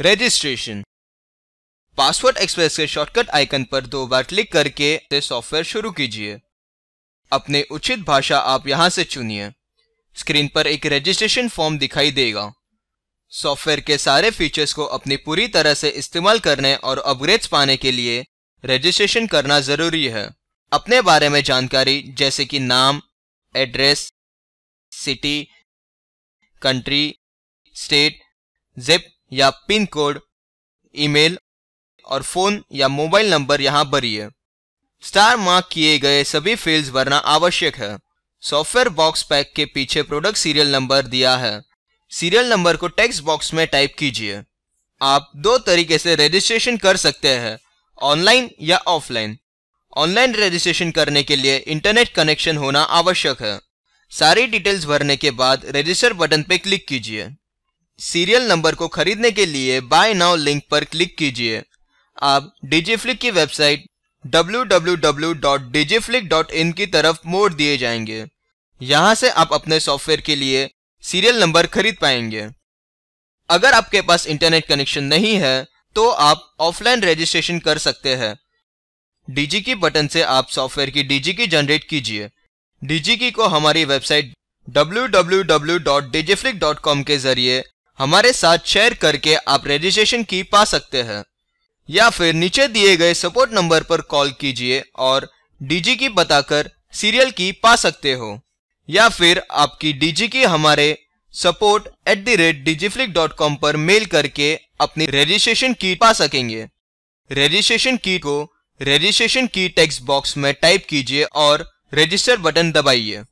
registration password express के shortcut icon पर दो बार क्लिक करके सॉफ्टवेयर शुरू कीजिए अपने उचित भाषा आप यहां से चुनिए स्क्रीन पर एक रजिस्ट्रेशन फॉर्म दिखाई देगा सॉफ्टवेयर के सारे फीचर्स को अपनी पूरी तरह से इस्तेमाल करने और अपग्रेड्स पाने के लिए रजिस्ट्रेशन करना जरूरी है अपने बारे में जानकारी जैसे कि नाम address city country state zip या पिन कोड ईमेल और फोन या मोबाइल नंबर यहाँ भरिए स्टार मार्क किए गए सभी फील्ड्स भरना आवश्यक है सॉफ्टवेयर बॉक्स पैक के पीछे प्रोडक्ट सीरियल नंबर दिया है सीरियल नंबर को टेक्स्ट बॉक्स में टाइप कीजिए आप दो तरीके से रजिस्ट्रेशन कर सकते हैं ऑनलाइन या ऑफलाइन ऑनलाइन रजिस्ट्रेशन करने के लिए इंटरनेट कनेक्शन होना आवश्यक है सारी डिटेल्स भरने के बाद रजिस्टर बटन पर क्लिक कीजिए सीरियल नंबर को खरीदने के लिए बाय नाउ लिंक पर क्लिक कीजिए आप डिजीफ्लिक की वेबसाइट www.digiflick.in की तरफ मोड़ दिए जाएंगे यहाँ से आप अपने सॉफ्टवेयर के लिए सीरियल नंबर खरीद पाएंगे अगर आपके पास इंटरनेट कनेक्शन नहीं है तो आप ऑफलाइन रजिस्ट्रेशन कर सकते हैं डीजी की बटन से आप सॉफ्टवेयर की डीजी की जनरेट कीजिए डीजी की को हमारी वेबसाइट www.digiflick.com के जरिए हमारे साथ शेयर करके आप रजिस्ट्रेशन की पा सकते हैं या फिर नीचे दिए गए सपोर्ट नंबर पर कॉल कीजिए और डीजी की बताकर सीरियल की पा सकते हो या फिर आपकी डीजी की हमारे support at the rate Digiflick dot com पर मेल करके अपनी रजिस्ट्रेशन की पा सकेंगे रजिस्ट्रेशन की को रजिस्ट्रेशन की टेक्स्ट बॉक्स में टाइप कीजिए और रजिस्टर बटन दबाइए